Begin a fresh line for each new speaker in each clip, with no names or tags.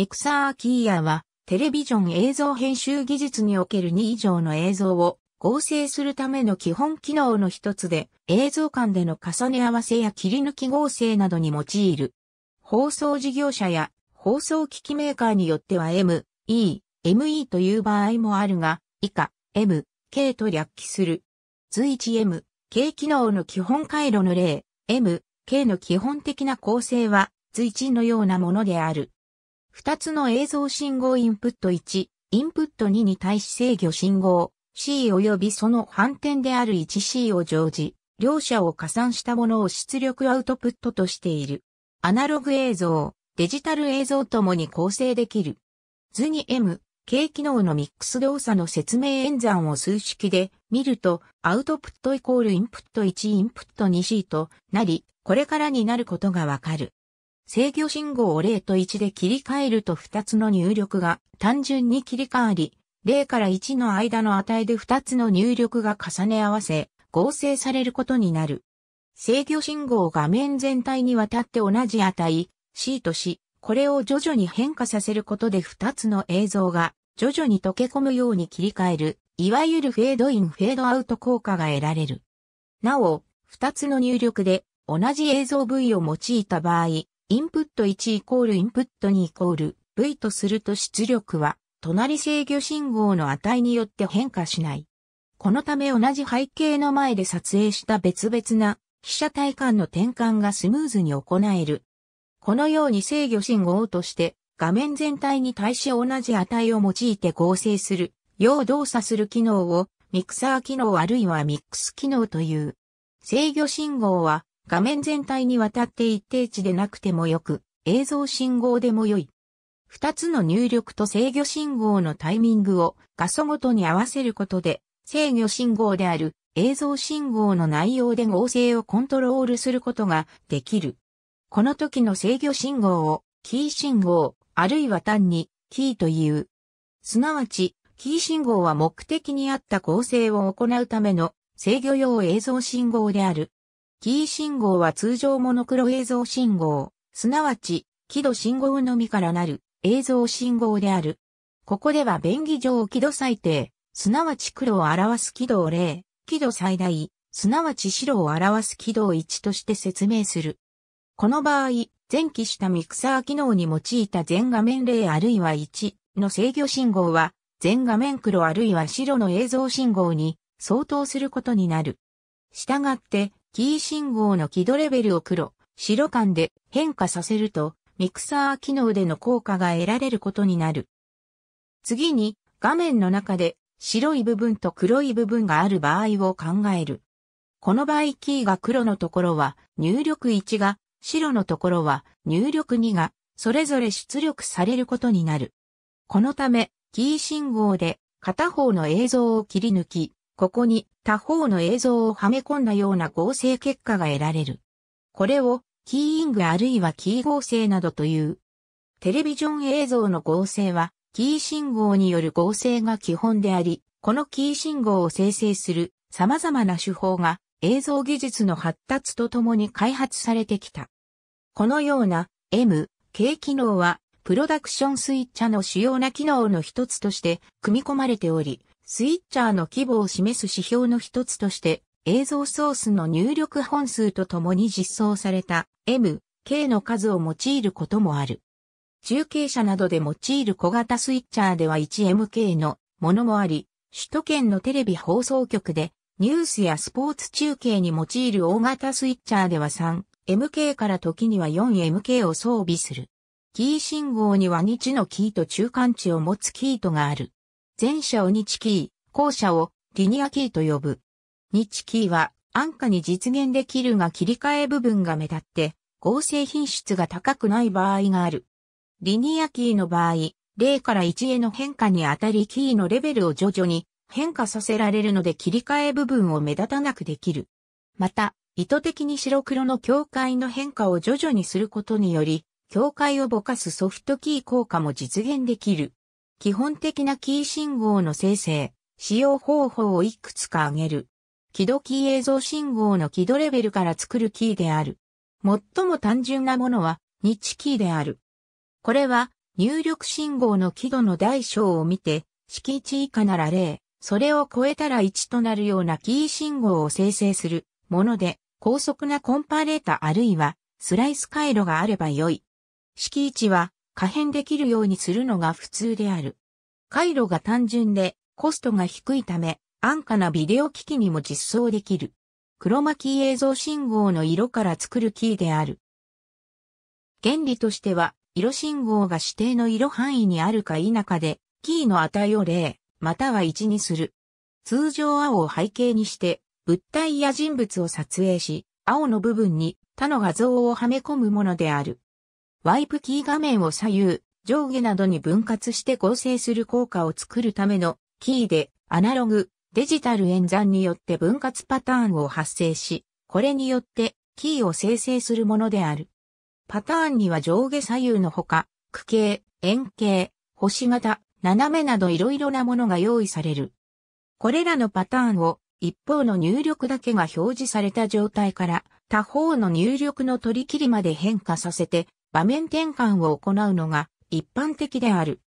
ミクサーキーヤは、テレビジョン映像編集技術における2以上の映像を合成するための基本機能の一つで、映像間での重ね合わせや切り抜き合成などに用いる。放送事業者や放送機器メーカーによっては M、E、ME という場合もあるが、以下、M、K と略記する。随一 m K 機能の基本回路の例、M、K の基本的な構成は、随一のようなものである。2つの映像信号インプット1、インプット2に対し制御信号 C 及びその反転である 1C を常時、両者を加算したものを出力アウトプットとしている。アナログ映像、デジタル映像ともに構成できる。図に M、K 機能のミックス動作の説明演算を数式で見ると、アウトプットイコールインプット1インプット 2C となり、これからになることがわかる。制御信号を0と1で切り替えると2つの入力が単純に切り替わり、0から1の間の値で2つの入力が重ね合わせ、合成されることになる。制御信号を画面全体にわたって同じ値、C とし、これを徐々に変化させることで2つの映像が徐々に溶け込むように切り替える、いわゆるフェードインフェードアウト効果が得られる。なお、2つの入力で同じ映像部位を用いた場合、インプット1イコールインプット2イコール V とすると出力は隣制御信号の値によって変化しない。このため同じ背景の前で撮影した別々な被写体間の転換がスムーズに行える。このように制御信号として画面全体に対し同じ値を用いて合成する、要動作する機能をミクサー機能あるいはミックス機能という。制御信号は画面全体にわたって一定値でなくてもよく、映像信号でも良い。二つの入力と制御信号のタイミングを画素ごとに合わせることで、制御信号である映像信号の内容で合成をコントロールすることができる。この時の制御信号をキー信号、あるいは単にキーという。すなわち、キー信号は目的に合った構成を行うための制御用映像信号である。キー信号は通常モノクロ映像信号、すなわち、輝度信号のみからなる映像信号である。ここでは便宜上輝度最低、すなわち黒を表す輝度を0、輝度最大、すなわち白を表す輝度を1として説明する。この場合、前期したミクサー機能に用いた全画面0あるいは1の制御信号は、全画面黒あるいは白の映像信号に相当することになる。したがって、キー信号の輝度レベルを黒、白間で変化させると、ミクサー機能での効果が得られることになる。次に、画面の中で白い部分と黒い部分がある場合を考える。この場合キーが黒のところは入力1が、白のところは入力2が、それぞれ出力されることになる。このため、キー信号で片方の映像を切り抜き、ここに他方の映像をはめ込んだような合成結果が得られる。これをキーイングあるいはキー合成などという。テレビジョン映像の合成はキー信号による合成が基本であり、このキー信号を生成する様々な手法が映像技術の発達とともに開発されてきた。このような M、K 機能はプロダクションスイッチャの主要な機能の一つとして組み込まれており、スイッチャーの規模を示す指標の一つとして、映像ソースの入力本数とともに実装された M、K の数を用いることもある。中継車などで用いる小型スイッチャーでは 1MK のものもあり、首都圏のテレビ放送局でニュースやスポーツ中継に用いる大型スイッチャーでは 3MK から時には 4MK を装備する。キー信号には2値のキーと中間値を持つキーとがある。前者を日キー、後者をリニアキーと呼ぶ。日キーは安価に実現できるが切り替え部分が目立って合成品質が高くない場合がある。リニアキーの場合、0から1への変化にあたりキーのレベルを徐々に変化させられるので切り替え部分を目立たなくできる。また、意図的に白黒の境界の変化を徐々にすることにより、境界をぼかすソフトキー効果も実現できる。基本的なキー信号の生成、使用方法をいくつか挙げる。起動キー映像信号の起動レベルから作るキーである。最も単純なものは、日キーである。これは、入力信号の起動の大小を見て、敷地以下なら0、それを超えたら1となるようなキー信号を生成するもので、高速なコンパレータあるいはスライス回路があれば良い。敷地は可変できるようにするのが普通である。回路が単純でコストが低いため、安価なビデオ機器にも実装できる。黒巻ー映像信号の色から作るキーである。原理としては、色信号が指定の色範囲にあるか否かで、キーの値を0、または1にする。通常青を背景にして、物体や人物を撮影し、青の部分に他の画像をはめ込むものである。ワイプキー画面を左右、上下などに分割して合成する効果を作るためのキーでアナログ、デジタル演算によって分割パターンを発生し、これによってキーを生成するものである。パターンには上下左右のほか、区形、円形、星型、斜めなど色々なものが用意される。これらのパターンを一方の入力だけが表示された状態から他方の入力の取り切りまで変化させて場面転換を行うのが一般的である。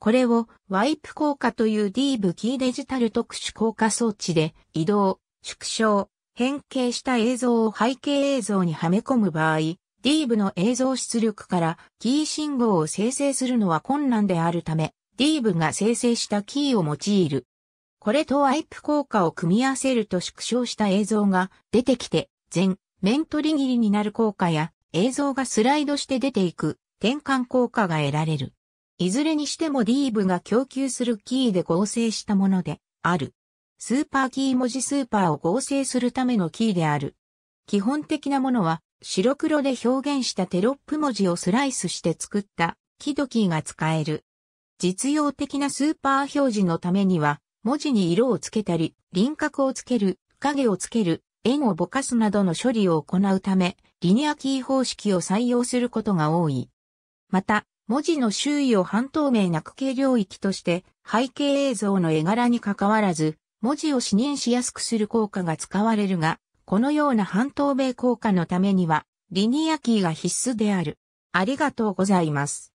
これをワイプ効果というディーブキーデジタル特殊効果装置で移動、縮小、変形した映像を背景映像にはめ込む場合、ディーブの映像出力からキー信号を生成するのは困難であるため、ディーブが生成したキーを用いる。これとワイプ効果を組み合わせると縮小した映像が出てきて、全面取り切りになる効果や映像がスライドして出ていく転換効果が得られる。いずれにしてもディーブが供給するキーで合成したものである。スーパーキー文字スーパーを合成するためのキーである。基本的なものは白黒で表現したテロップ文字をスライスして作ったキドキーが使える。実用的なスーパー表示のためには文字に色をつけたり輪郭をつける影をつける円をぼかすなどの処理を行うため、リニアキー方式を採用することが多い。また、文字の周囲を半透明な区形領域として、背景映像の絵柄に関わらず、文字を視認しやすくする効果が使われるが、このような半透明効果のためには、リニアキーが必須である。ありがとうございます。